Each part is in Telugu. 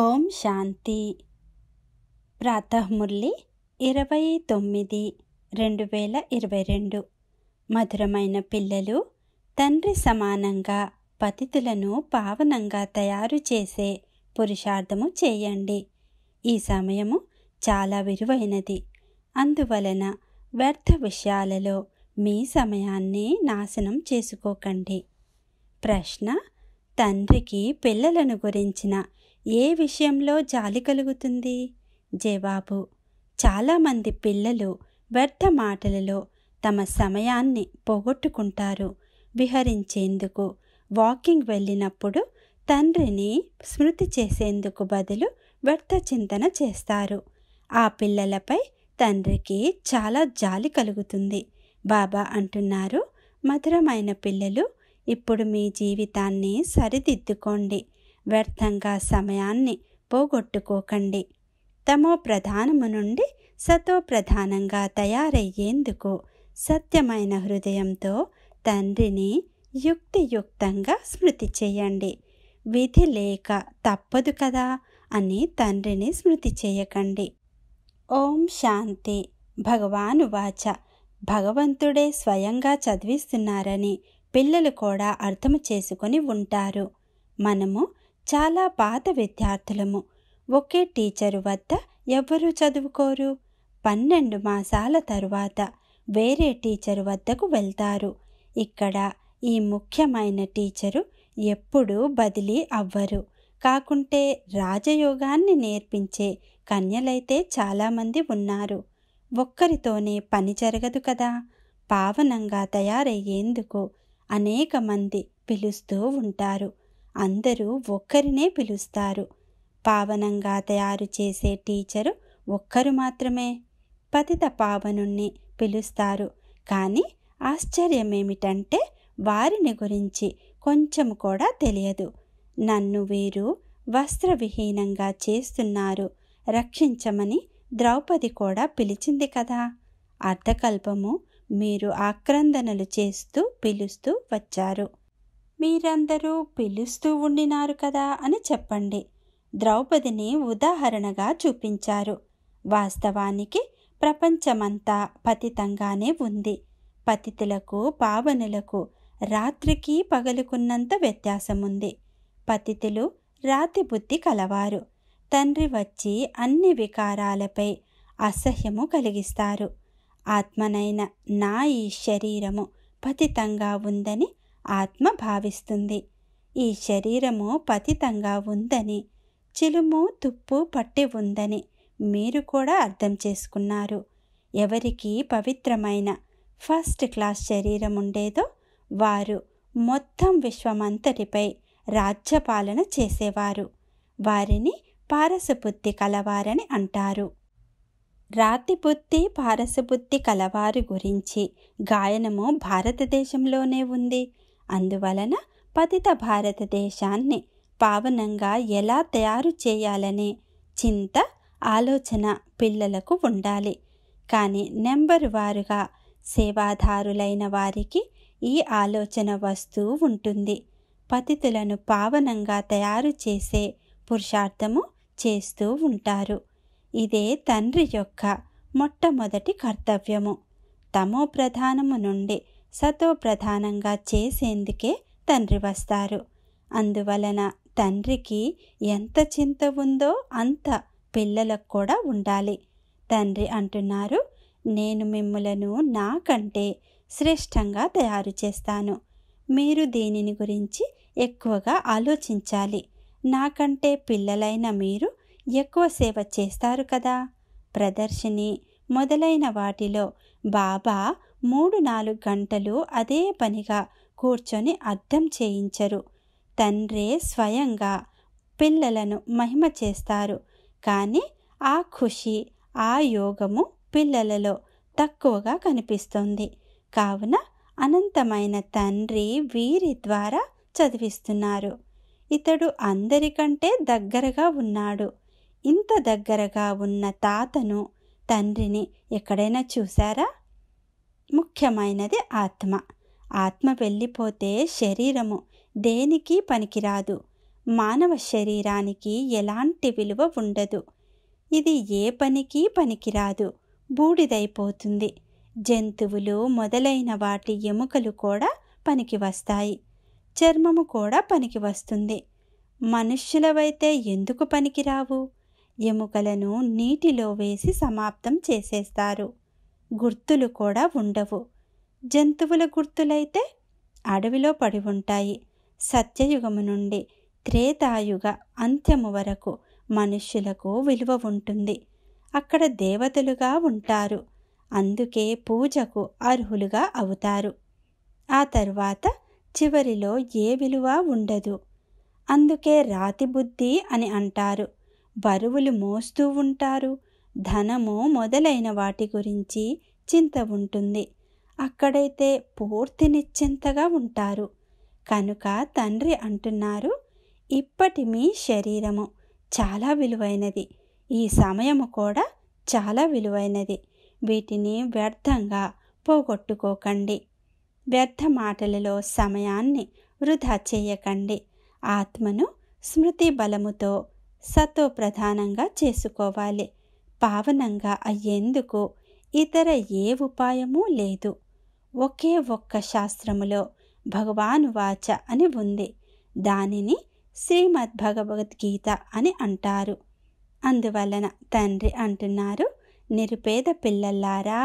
ఓం శాంతి ప్రాతమురళి ఇరవై తొమ్మిది రెండు వేల ఇరవై రెండు మధురమైన పిల్లలు తండ్రి సమానంగా పతితులను పావనంగా తయారు చేసే పురుషార్థము చేయండి ఈ సమయము చాలా విలువైనది అందువలన వ్యర్థ విషయాలలో మీ సమయాన్ని నాశనం చేసుకోకండి ప్రశ్న తండ్రికి పిల్లలను గురించిన ఏ విషయంలో జాలి కలుగుతుంది జవాబు చాలామంది పిల్లలు వ్యర్థ మాటలలో తమ సమయాన్ని పోగొట్టుకుంటారు విహరించేందుకు వాకింగ్ వెళ్ళినప్పుడు తండ్రిని స్మృతి చేసేందుకు బదులు వ్యర్థ చింతన చేస్తారు ఆ పిల్లలపై తండ్రికి చాలా జాలి కలుగుతుంది బాబా అంటున్నారు మధురమైన పిల్లలు ఇప్పుడు మీ జీవితాన్ని సరిదిద్దుకోండి వ్యర్థంగా సమయాన్ని పోగొట్టుకోకండి తమో ప్రధానము నుండి సతో ప్రధానంగా తయారయ్యేందుకు సత్యమైన హృదయంతో తండ్రిని యుక్తియుక్తంగా స్మృతి చేయండి విధి లేక తప్పదు కదా అని తండ్రిని స్మృతి చేయకండి ఓం శాంతి భగవాను వాచ భగవంతుడే స్వయంగా చదివిస్తున్నారని పిల్లలు కూడా అర్థం చేసుకుని ఉంటారు మనము చాలా పాత విద్యార్థులము ఒకే టీచరు వద్ద ఎవ్వరూ చదువుకోరు పన్నెండు మాసాల తరువాత వేరే టీచరు వద్దకు వెళ్తారు ఇక్కడ ఈ ముఖ్యమైన టీచరు ఎప్పుడూ బదిలీ అవ్వరు కాకుంటే రాజయోగాన్ని నేర్పించే కన్యలైతే చాలామంది ఉన్నారు ఒక్కరితోనే పని జరగదు కదా పావనంగా తయారయ్యేందుకు అనేక మంది పిలుస్తూ ఉంటారు అందరూ ఒక్కరినే పిలుస్తారు పావనంగా తయారు చేసే టీచరు ఒక్కరు మాత్రమే పతిత పావనుణ్ణి పిలుస్తారు కానీ ఆశ్చర్యమేమిటంటే వారిని గురించి కొంచెం కూడా తెలియదు నన్ను వీరు వస్త్రవిహీనంగా చేస్తున్నారు రక్షించమని ద్రౌపది కూడా పిలిచింది కదా అర్ధకల్పము మీరు ఆక్రందనలు చేస్తూ పిలుస్తూ వచ్చారు మీరందరూ పిలుస్తూ ఉండినారు కదా అని చెప్పండి ద్రౌపదిని ఉదాహరణగా చూపించారు వాస్తవానికి ప్రపంచమంతా పతితంగానే ఉంది పతితులకు పావనులకు రాత్రికి పగలుకున్నంత వ్యత్యాసముంది పతితులు రాతి బుద్ధి కలవారు తండ్రి వచ్చి అన్ని వికారాలపై అసహ్యము కలిగిస్తారు ఆత్మనైన నా ఈ శరీరము పతితంగా ఉందని ఆత్మ భావిస్తుంది ఈ శరీరము పతితంగా ఉందని చిలుము తుప్పు పట్టి ఉందని మీరు కూడా అర్థం చేసుకున్నారు ఎవరికి పవిత్రమైన ఫస్ట్ క్లాస్ శరీరం ఉండేదో వారు మొత్తం విశ్వమంతటిపై రాజ్యపాలన చేసేవారు వారిని పారసబుద్ధి కలవారని అంటారు రాతిబుద్ధి పారసబుద్ధి కలవారి గురించి గాయనము భారతదేశంలోనే ఉంది అందువలన పతిత భారతదేశాన్ని పావనంగా ఎలా తయారు చేయాలనే చింత ఆలోచన పిల్లలకు ఉండాలి కానీ నెంబర్ వారుగా సేవాదారులైన వారికి ఈ ఆలోచన వస్తూ ఉంటుంది పతితులను పావనంగా తయారు చేసే పురుషార్థము చేస్తూ ఉంటారు ఇదే తండ్రి యొక్క మొట్టమొదటి కర్తవ్యము తమో ప్రధానము నుండి సతో ప్రధానంగా చేసేందుకే తండ్రి వస్తారు అందువలన తండ్రికి ఎంత చింత ఉందో అంత పిల్లలకు కూడా ఉండాలి తండ్రి అంటున్నారు నేను మిమ్మలను నాకంటే శ్రేష్టంగా తయారు చేస్తాను మీరు దీనిని గురించి ఎక్కువగా ఆలోచించాలి నాకంటే పిల్లలైన మీరు ఎక్కువ సేవ చేస్తారు కదా ప్రదర్శిని మొదలైన వాటిలో బాబా మూడు నాలుగు గంటలు అదే పనిగా కూర్చొని అర్థం చేయించరు తండ్రే స్వయంగా పిల్లలను మహిమ చేస్తారు కానీ ఆ ఖుషి ఆ యోగము పిల్లలలో తక్కువగా కనిపిస్తుంది కావున అనంతమైన తండ్రి వీరి ద్వారా చదివిస్తున్నారు ఇతడు అందరికంటే దగ్గరగా ఉన్నాడు ఇంత దగ్గరగా ఉన్న తాతను తండ్రిని ఎక్కడైనా చూశారా ముఖ్యమైనది ఆత్మ ఆత్మ వెళ్ళిపోతే శరీరము దేనికి పనికిరాదు మానవ శరీరానికి ఎలాంటి విలువ ఉండదు ఇది ఏ పనికి పనికిరాదు బూడిదైపోతుంది జంతువులు మొదలైన వాటి ఎముకలు కూడా పనికి వస్తాయి చర్మము కూడా పనికి వస్తుంది మనుష్యులవైతే ఎందుకు పనికిరావు ఎముకలను నీటిలో వేసి సమాప్తం చేసేస్తారు గుర్తులు కూడా ఉండవు జంతువుల గుర్తులైతే అడవిలో పడి ఉంటాయి సత్యయుగము నుండి త్రేతాయుగ అంత్యము వరకు మనుష్యులకు విలువ ఉంటుంది అక్కడ దేవతలుగా ఉంటారు అందుకే పూజకు అర్హులుగా అవుతారు ఆ తర్వాత చివరిలో ఏ విలువ ఉండదు అందుకే రాతి బుద్ధి అని అంటారు బరువులు మోస్తూ ఉంటారు ధనము మొదలైన వాటి గురించి చింత ఉంటుంది అక్కడైతే పూర్తి నిశ్చింతగా ఉంటారు కనుక తండ్రి అంటున్నారు ఇప్పటి మీ శరీరము చాలా విలువైనది ఈ సమయము కూడా చాలా విలువైనది వీటిని వ్యర్థంగా పోగొట్టుకోకండి వ్యర్థ మాటలలో సమయాన్ని వృధా చేయకండి ఆత్మను స్మృతి బలముతో సత్వ ప్రధానంగా చేసుకోవాలి పావనంగా అయ్యేందుకు ఇతర ఏ ఉపాయమూ లేదు ఒకే ఒక్క శాస్త్రములో భగవాను వాచ అని ఉంది దానిని శ్రీమద్ భగవద్గీత అని అంటారు అందువలన తండ్రి అంటున్నారు నిరుపేద పిల్లల్లారా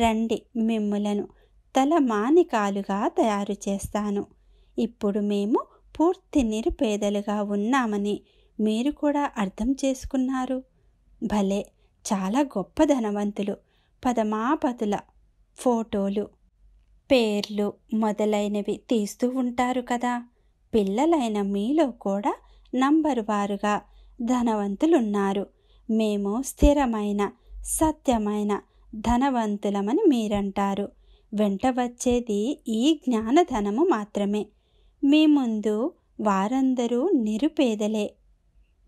రండి మిమ్ములను తలమానికాలుగా తయారు చేస్తాను ఇప్పుడు మేము పూర్తి నిరుపేదలుగా ఉన్నామని మీరు కూడా అర్థం చేసుకున్నారు భలే చాలా గొప్ప ధనవంతులు పదమాపతుల ఫోటోలు పేర్లు మొదలైనవి తీస్తూ ఉంటారు కదా పిల్లలైన మీలో కూడా నంబర్ వారుగా ధనవంతులున్నారు మేము స్థిరమైన సత్యమైన ధనవంతులమని మీరంటారు వెంట వచ్చేది ఈ జ్ఞానధనము మాత్రమే మీ ముందు వారందరూ నిరుపేదలే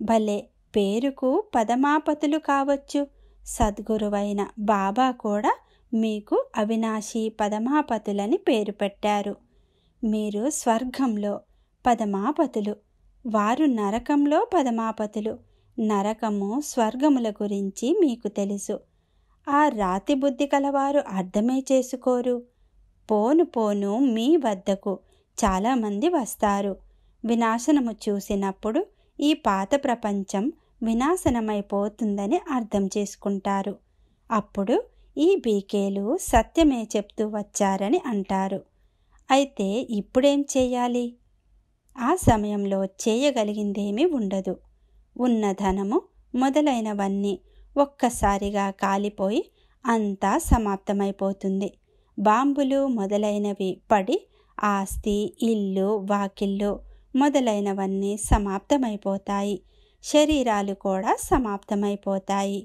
భలే పేరుకు పదమాపతులు కావచ్చు సద్గురువైన బాబా కూడా మీకు అవినాశి పదమాపతులని పేరు పెట్టారు మీరు స్వర్గంలో పదమాపతులు వారు నరకంలో పదమాపతులు నరకము స్వర్గముల గురించి మీకు తెలుసు ఆ రాతి బుద్ధి కలవారు అర్థమే చేసుకోరు పోను పోను మీ వద్దకు చాలామంది వస్తారు వినాశనము చూసినప్పుడు ఈ పాత ప్రపంచం వినాశనమైపోతుందని అర్థం చేసుకుంటారు అప్పుడు ఈ బీకేలు సత్యమే చెప్తూ వచ్చారని అంటారు అయితే ఇప్పుడేం చేయాలి ఆ సమయంలో చేయగలిగిందేమీ ఉండదు ఉన్న ధనము మొదలైనవన్నీ ఒక్కసారిగా కాలిపోయి అంతా సమాప్తమైపోతుంది బాంబులు మొదలైనవి పడి ఆస్తి ఇల్లు వాకిళ్ళు మొదలైనవన్నీ సమాప్తమైపోతాయి శరీరాలు కూడా సమాప్తమైపోతాయి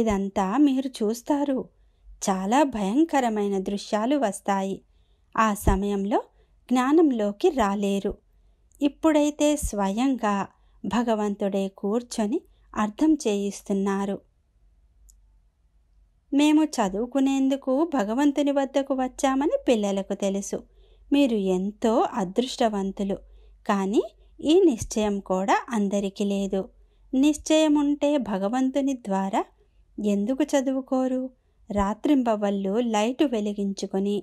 ఇదంతా మీరు చూస్తారు చాలా భయంకరమైన దృశ్యాలు వస్తాయి ఆ సమయంలో జ్ఞానంలోకి రాలేరు ఇప్పుడైతే స్వయంగా భగవంతుడే కూర్చొని అర్థం చేయిస్తున్నారు మేము చదువుకునేందుకు భగవంతుని వద్దకు వచ్చామని పిల్లలకు తెలుసు మీరు ఎంతో అదృష్టవంతులు కానీ ఈ నిశ్చయం కూడా అందరికీ లేదు నిశ్చయం ఉంటే భగవంతుని ద్వారా ఎందుకు చదువుకోరు రాత్రింబవళ్ళు లైటు వెలిగించుకొని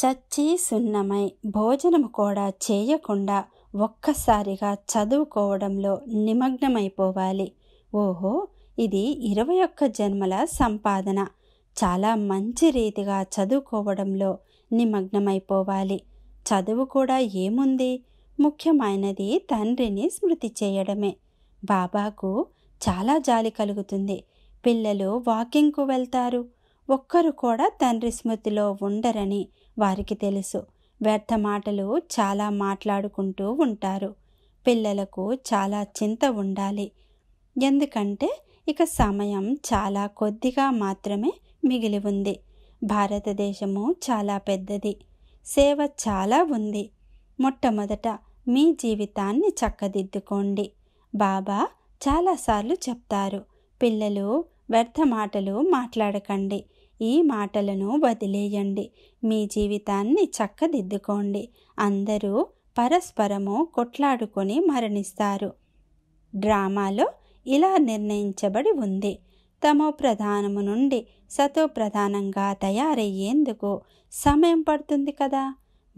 చచ్చి సున్నమై భోజనం కూడా చేయకుండా ఒక్కసారిగా చదువుకోవడంలో నిమగ్నమైపోవాలి ఓహో ఇది ఇరవై ఒక్క జన్మల సంపాదన చాలా మంచి రీతిగా చదువుకోవడంలో నిమగ్నమైపోవాలి చదువు కూడా ఏముంది ముఖ్యమైనది తండ్రిని స్మృతి చేయడమే బాబాకు చాలా జాలి కలుగుతుంది పిల్లలు వాకింగ్కు వెళ్తారు ఒక్కరు కూడా తండ్రి స్మృతిలో ఉండరని వారికి తెలుసు వ్యర్థ మాటలు చాలా మాట్లాడుకుంటూ ఉంటారు పిల్లలకు చాలా చింత ఉండాలి ఎందుకంటే ఇక సమయం చాలా కొద్దిగా మాత్రమే మిగిలి ఉంది భారతదేశము చాలా పెద్దది సేవ చాలా ఉంది మొట్టమొదట మీ జీవితాన్ని చక్కదిద్దుకోండి బాబా చాలాసార్లు చెప్తారు పిల్లలు వ్యర్థ మాటలు మాట్లాడకండి ఈ మాటలను వదిలేయండి మీ జీవితాన్ని చక్కదిద్దుకోండి అందరూ పరస్పరము కొట్లాడుకొని మరణిస్తారు డ్రామాలో ఇలా నిర్ణయించబడి ఉంది తమో ప్రధానము నుండి సతో ప్రధానంగా తయారయ్యేందుకు సమయం పడుతుంది కదా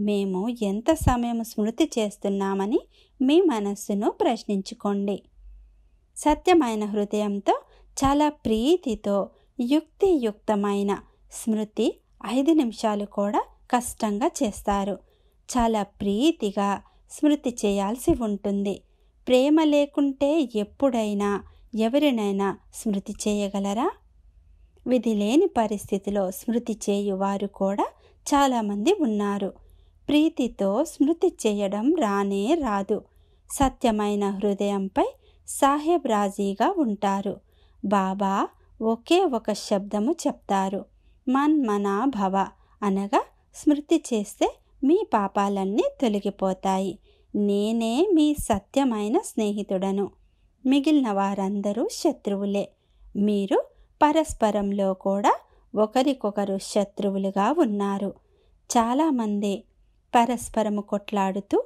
మేము ఎంత సమయం స్మృతి చేస్తున్నామని మీ మనస్సును ప్రశ్నించుకోండి సత్యమైన హృదయంతో చాలా ప్రీతితో యుక్తియుక్తమైన స్మృతి ఐదు నిమిషాలు కూడా కష్టంగా చేస్తారు చాలా ప్రీతిగా స్మృతి చేయాల్సి ఉంటుంది ప్రేమ లేకుంటే ఎప్పుడైనా ఎవరినైనా స్మృతి చేయగలరా విధి లేని పరిస్థితిలో స్మృతి చేయువారు కూడా చాలామంది ఉన్నారు ప్రీతితో స్మృతి చేయడం రానే రాదు సత్యమైన హృదయంపై సాహెబ్ రాజీగా ఉంటారు బాబా ఒకే ఒక శబ్దము చెప్తారు మన్ మనా భవ అనగా స్మృతి చేస్తే మీ పాపాలన్నీ తొలగిపోతాయి నేనే మీ సత్యమైన స్నేహితుడను మిగిలిన వారందరూ శత్రువులే మీరు పరస్పరంలో కూడా ఒకరికొకరు శత్రువులుగా ఉన్నారు చాలామంది పరస్పరము కొట్లాడుతూ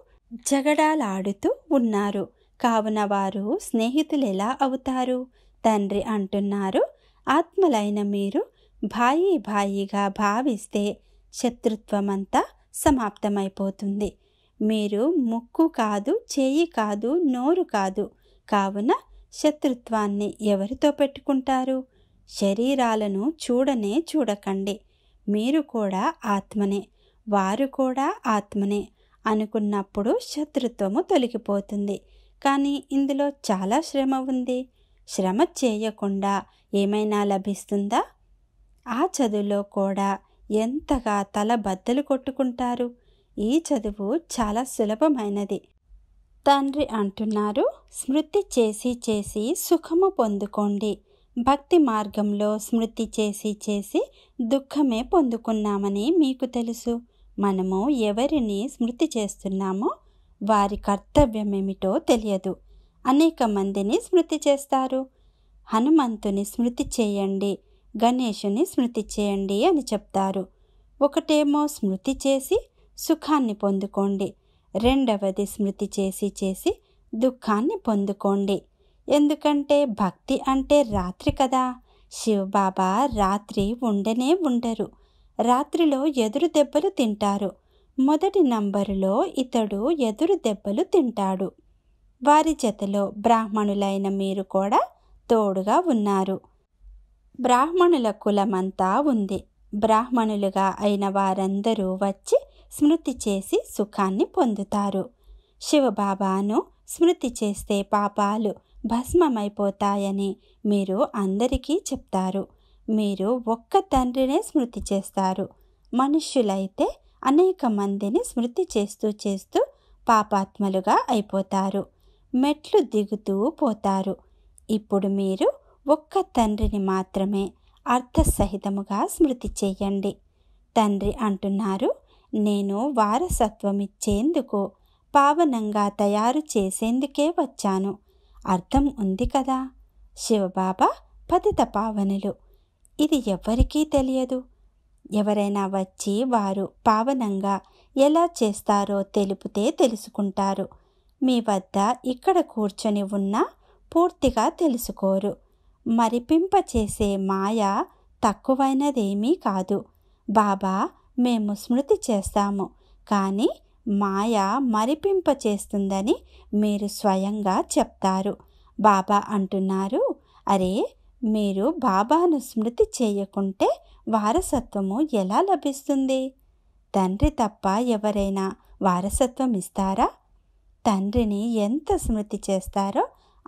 జగడాలాడుతూ ఉన్నారు కావున వారు స్నేహితులు ఎలా అవుతారు తండ్రి అంటున్నారు ఆత్మలైన మీరు భాయి భాయిగా భావిస్తే శత్రుత్వమంతా సమాప్తమైపోతుంది మీరు ముక్కు కాదు చేయి కాదు నోరు కాదు కావున శత్రుత్వాన్ని ఎవరితో పెట్టుకుంటారు శరీరాలను చూడనే చూడకండి మీరు కూడా ఆత్మనే వారు కూడా ఆత్మనే అనుకున్నప్పుడు శత్రుత్వము తొలగిపోతుంది కానీ ఇందులో చాలా శ్రమ ఉంది శ్రమ చేయకుండా ఏమైనా లభిస్తుందా ఆ చదువులో కూడా ఎంతగా తల బద్దలు కొట్టుకుంటారు ఈ చదువు చాలా సులభమైనది తండ్రి అంటున్నారు స్మృతి చేసి చేసి సుఖము పొందుకోండి భక్తి మార్గంలో స్మృతి చేసి చేసి దుఃఖమే పొందుకున్నామని మీకు తెలుసు మనము ఎవరిని స్మృతి చేస్తున్నామో వారి కర్తవ్యం ఏమిటో తెలియదు అనేక మందిని స్మృతి చేస్తారు హనుమంతుని స్మృతి చేయండి గణేషుని స్మృతి చేయండి అని చెప్తారు ఒకటేమో స్మృతి చేసి సుఖాన్ని పొందుకోండి రెండవది స్మృతి చేసి చేసి దుఃఖాన్ని పొందుకోండి ఎందుకంటే భక్తి అంటే రాత్రి కదా శివబాబా రాత్రి ఉండనే ఉండరు రాత్రిలో ఎదురు దెబ్బలు తింటారు మొదటి నంబరులో ఇతడు ఎదురు దెబ్బలు తింటాడు వారి జతలో బ్రాహ్మణులైన మీరు కూడా తోడుగా ఉన్నారు బ్రాహ్మణుల కులమంతా ఉంది బ్రాహ్మణులుగా అయిన వారందరూ వచ్చి స్మృతి చేసి సుఖాన్ని పొందుతారు శివబాబాను స్మృతి చేస్తే పాపాలు భస్మమైపోతాయని మీరు అందరికీ చెప్తారు మీరు ఒక్క తండ్రినే స్మృతి చేస్తారు మనుష్యులైతే అనేక మందిని స్మృతి చేస్తూ చేస్తూ పాపాత్మలుగా అయిపోతారు మెట్లు దిగుతూ పోతారు ఇప్పుడు మీరు ఒక్క తండ్రిని మాత్రమే అర్థసహితముగా స్మృతి చేయండి తండ్రి అంటున్నారు నేను వారసత్వమిచ్చేందుకు పావనంగా తయారు చేసేందుకే వచ్చాను అర్థం ఉంది కదా శివబాబా పతిత పావనులు ఇది ఎవరికీ తెలియదు ఎవరైనా వచ్చి వారు పావనంగా ఎలా చేస్తారో తెలిపితే తెలుసుకుంటారు మీ వద్ద ఇక్కడ కూర్చొని ఉన్నా పూర్తిగా తెలుసుకోరు మరిపింపచేసే మాయ తక్కువైనదేమీ కాదు బాబా మేము స్మృతి చేస్తాము కానీ మాయ మరిపింప చేస్తుందని మీరు స్వయంగా చెప్తారు బాబా అంటున్నారు అరే మీరు బాబాను స్మృతి చేయకుంటే వారసత్వము ఎలా లభిస్తుంది తండ్రి తప్ప ఎవరైనా వారసత్వం ఇస్తారా తండ్రిని ఎంత స్మృతి చేస్తారో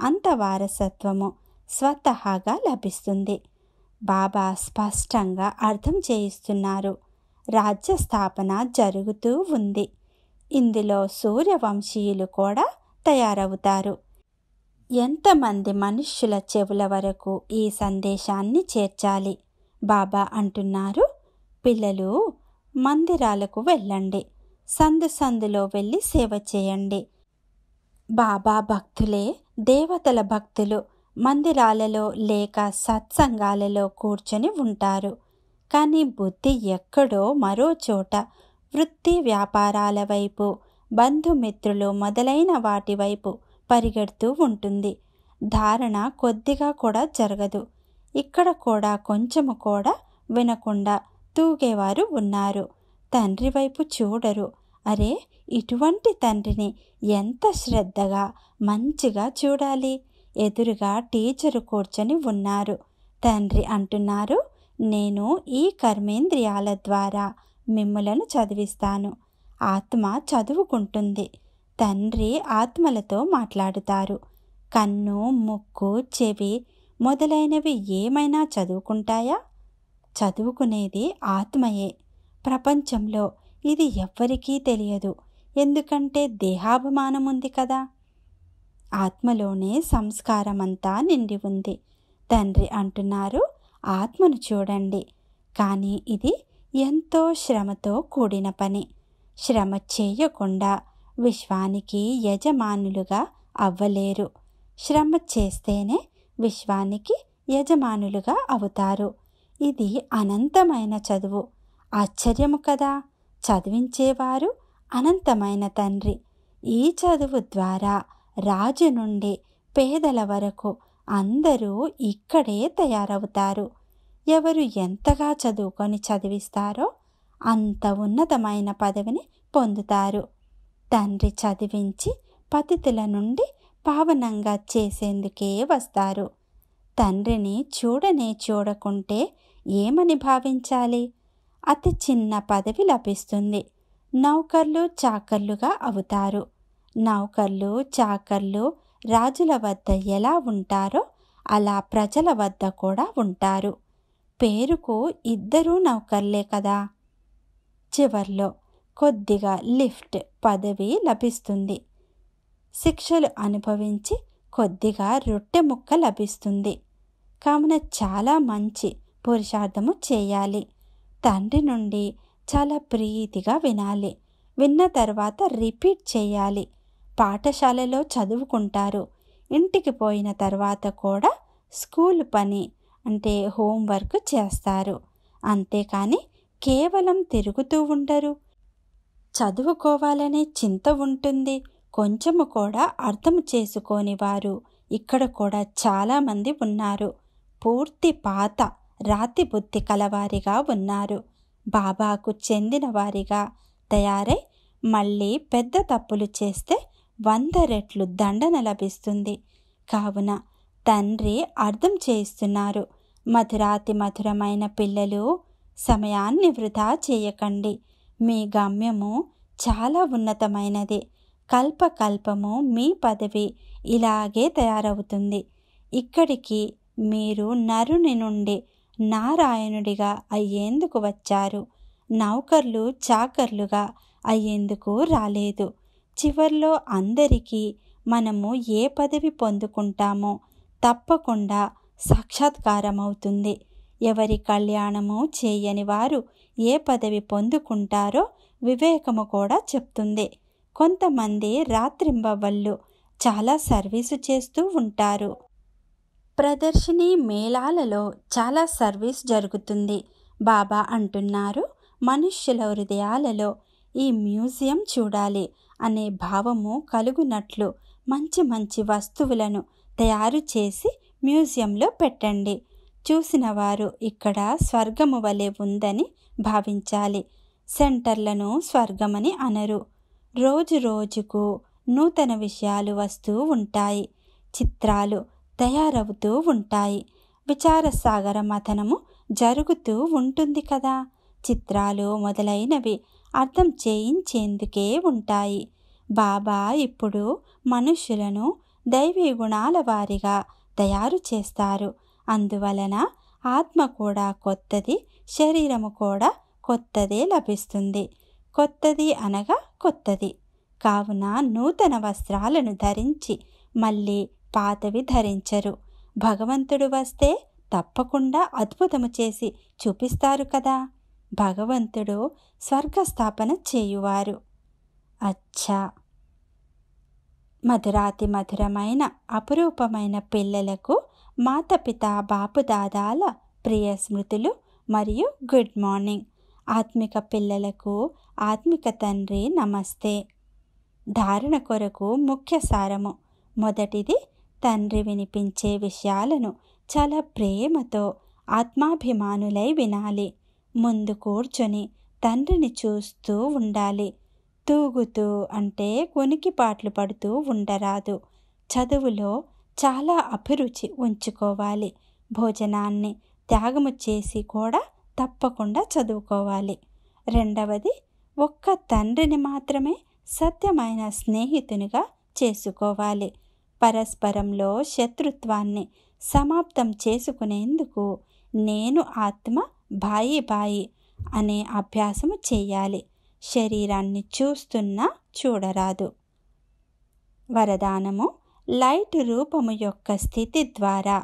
అంత వారసత్వము స్వతహాగా లభిస్తుంది బాబా స్పష్టంగా అర్థం చేయిస్తున్నారు రాజ్య స్థాపన జరుగుతూ ఉంది ఇందులో సూర్యవంశీయులు కూడా తయారవుతారు ఎంతమంది మనుష్యుల చెవుల వరకు ఈ సందేశాన్ని చేర్చాలి బాబా అంటున్నారు పిల్లలు మందిరాలకు వెళ్ళండి సందు సందులో వెళ్ళి సేవ చేయండి బాబా భక్తులే దేవతల భక్తులు మందిరాలలో లేక సత్సంగాలలో కూర్చొని ఉంటారు కానీ బుద్ధి ఎక్కడో మరో చోట వృత్తి వ్యాపారాల వైపు బంధుమిత్రులు మొదలైన వాటి వైపు పరిగెడుతూ ఉంటుంది ధారణ కొద్దిగా కూడా జరగదు ఇక్కడ కూడా కొంచెము కూడా వినకుండా తూగేవారు ఉన్నారు తండ్రి వైపు చూడరు అరే ఇటువంటి తండ్రిని ఎంత శ్రద్ధగా మంచిగా చూడాలి ఎదురుగా టీచరు కూర్చొని ఉన్నారు తండ్రి అంటున్నారు నేను ఈ కర్మేంద్రియాల ద్వారా మిమ్మలను చదివిస్తాను ఆత్మ చదువుకుంటుంది తండ్రి ఆత్మలతో మాట్లాడుతారు కన్ను ముక్కు చెవి మొదలైనవి ఏమైనా చదువుకుంటాయా చదువుకునేది ఆత్మయే ప్రపంచంలో ఇది ఎవ్వరికీ తెలియదు ఎందుకంటే దేహాభిమానం ఉంది కదా ఆత్మలోనే సంస్కారమంతా నిండి ఉంది తండ్రి అంటున్నారు ఆత్మను చూడండి కానీ ఇది ఎంతో శ్రమతో కూడిన పని శ్రమ చేయకుండా విశ్వానికి యజమానులుగా అవ్వలేరు శ్రమ చేస్తేనే విశ్వానికి యజమానులుగా అవుతారు ఇది అనంతమైన చదువు ఆశ్చర్యము కదా చదివించేవారు అనంతమైన తండ్రి ఈ చదువు ద్వారా రాజు నుండి పేదల వరకు అందరూ ఇక్కడే తయారవుతారు ఎవరు ఎంతగా చదువుకొని చదివిస్తారో అంత ఉన్నతమైన పదవిని పొందుతారు తండ్రి చదివించి పతితుల నుండి పావనంగా చేసేందుకే వస్తారు తండ్రిని చూడనే చూడకుంటే ఏమని భావించాలి అతి చిన్న పదవి లభిస్తుంది నౌకర్లు చాకర్లుగా అవుతారు నౌకర్లు చాకర్లు రాజుల వద్ద ఎలా ఉంటారో అలా ప్రజల వద్ద కూడా ఉంటారు పేరుకు ఇద్దరూ నౌకర్లే కదా చివర్లో కొద్దిగా లిఫ్ట్ పదవి లభిస్తుంది శిక్షలు అనుభవించి కొద్దిగా రొట్టె ముక్క లభిస్తుంది కావున చాలా మంచి పురుషార్థము చేయాలి తండ్రి నుండి చాలా ప్రీతిగా వినాలి విన్న తర్వాత రిపీట్ చేయాలి పాఠశాలలో చదువుకుంటారు ఇంటికి పోయిన తర్వాత కూడా స్కూల్ పని అంటే హోంవర్క్ చేస్తారు అంతేకాని కేవలం తిరుగుతూ ఉండరు చదువుకోవాలనే చింత ఉంటుంది కొంచెము కూడా అర్థం చేసుకోని వారు ఇక్కడ కూడా చాలామంది ఉన్నారు పూర్తి పాత రాతి బుద్ధి కలవారిగా ఉన్నారు బాబాకు చెందినవారిగా తయారై మళ్ళీ పెద్ద తప్పులు చేస్తే వంద రెట్లు దండన లభిస్తుంది కావున తండ్రి అర్థం చేయిస్తున్నారు మధురాతి మధురమైన పిల్లలు సమయాన్ని వృధా చేయకండి మీ గమ్యము చాలా ఉన్నతమైనది కల్పకల్పము మీ పదవి ఇలాగే తయారవుతుంది ఇక్కడికి మీరు నరుని నుండి నారాయణుడిగా అయ్యేందుకు వచ్చారు నౌకర్లు చాకర్లుగా అయ్యేందుకు రాలేదు చివర్లో అందరికీ మనము ఏ పదవి పొందుకుంటామో తప్పకుండా సాక్షాత్కారమవుతుంది ఎవరి కళ్యాణము చేయని వారు ఏ పదవి పొందుకుంటారో వివేకము కూడా చెప్తుంది కొంతమంది రాత్రింబవళ్ళు చాలా సర్వీసు చేస్తూ ఉంటారు ప్రదర్శిని మేళాలలో చాలా సర్వీస్ జరుగుతుంది బాబా అంటున్నారు మనుష్యుల హృదయాలలో ఈ మ్యూజియం చూడాలి అనే భావము కలుగునట్లు మంచి మంచి వస్తువులను తయారు చేసి మ్యూజియంలో పెట్టండి చూసిన వారు ఇక్కడ స్వర్గము వలె ఉందని భావించాలి సెంటర్లను స్వర్గమని అనరు రోజు రోజుకు నూతన విషయాలు వస్తూ ఉంటాయి చిత్రాలు తయారవుతూ ఉంటాయి విచారసాగర మథనము జరుగుతూ ఉంటుంది కదా చిత్రాలు మొదలైనవి అర్థం చేయించేందుకే ఉంటాయి బాబా ఇప్పుడు మనుషులను దైవీ గుణాల వారిగా తయారు చేస్తారు అందువలన ఆత్మ కూడా కొత్తది శరీరము కూడా కొత్తదే లభిస్తుంది కొత్తది అనగా కొత్తది కావున నూతన వస్త్రాలను ధరించి మళ్ళీ పాతవి ధరించరు భగవంతుడు వస్తే తప్పకుండా అద్భుతము చేసి చూపిస్తారు కదా భగవంతుడు స్వర్గస్థాపన చేయువారు అచ్చా మధురాతి మధురమైన అపురూపమైన పిల్లలకు మాతపిత బాపుదాదాల ప్రియ స్మృతులు మరియు గుడ్ మార్నింగ్ ఆత్మిక పిల్లలకు ఆత్మిక తండ్రి నమస్తే ధారణ కొరకు ముఖ్య సారము మొదటిది తండ్రి వినిపించే విషయాలను చాలా ప్రేమతో ఆత్మాభిమానులై వినాలి ముందు కూర్చొని తండ్రిని చూస్తూ ఉండాలి తూగుతూ అంటే కొనికిపాట్లు పడుతూ ఉండరాదు చదువులో చాలా అభిరుచి ఉంచుకోవాలి భోజనాన్ని త్యాగము చేసి కూడా తప్పకుండా చదువుకోవాలి రెండవది ఒక్క తండ్రిని మాత్రమే సత్యమైన స్నేహితునిగా చేసుకోవాలి పరస్పరంలో శత్రుత్వాన్ని సమాప్తం చేసుకునేందుకు నేను ఆత్మ బాయి బాయి అనే అభ్యాసము చేయాలి శరీరాన్ని చూస్తున్నా చూడరాదు వరదానము లైట్ రూపము యొక్క స్థితి ద్వారా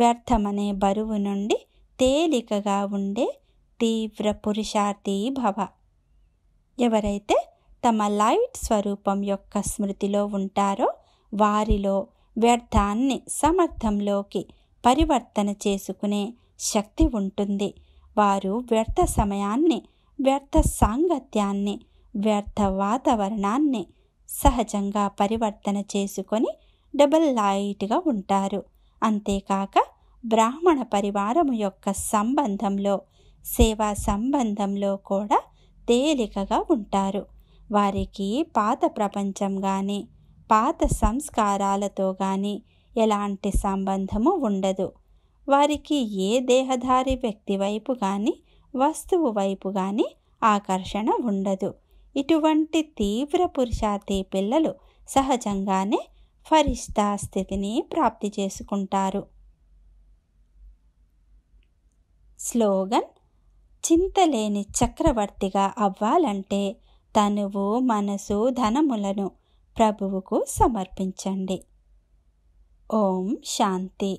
వ్యర్థమనే బరువు నుండి తేలికగా ఉండే తీవ్ర పురుషార్థీ భవ ఎవరైతే తమ లైట్ స్వరూపం యొక్క స్మృతిలో ఉంటారో వారిలో వ్యర్థాన్ని సమర్థంలోకి పరివర్తన చేసుకునే శక్తి ఉంటుంది వారు వ్యర్థ సమయాన్ని వ్యర్థ సాంగత్యాన్ని వ్యర్థ వాతావరణాన్ని సహజంగా పరివర్తన చేసుకొని డబల్ లైట్గా ఉంటారు అంతేకాక బ్రాహ్మణ పరివారము యొక్క సంబంధంలో సేవా సంబంధంలో కూడా తేలికగా ఉంటారు వారికి పాత ప్రపంచం కానీ పాత సంస్కారాలతో కానీ ఎలాంటి సంబంధము ఉండదు వారికి ఏ దేహధారి వ్యక్తి వైపు కానీ వస్తువు వైపు కానీ ఆకర్షణ ఉండదు ఇటువంటి తీవ్ర పురుషార్థి పిల్లలు సహజంగానే ఫరిష్తా స్థితిని ప్రాప్తి చేసుకుంటారు స్లోగన్ చింతలేని చక్రవర్తిగా అవ్వాలంటే తనువు మనసు ధనములను ప్రభువుకు సమర్పించండి ఓం శాంతి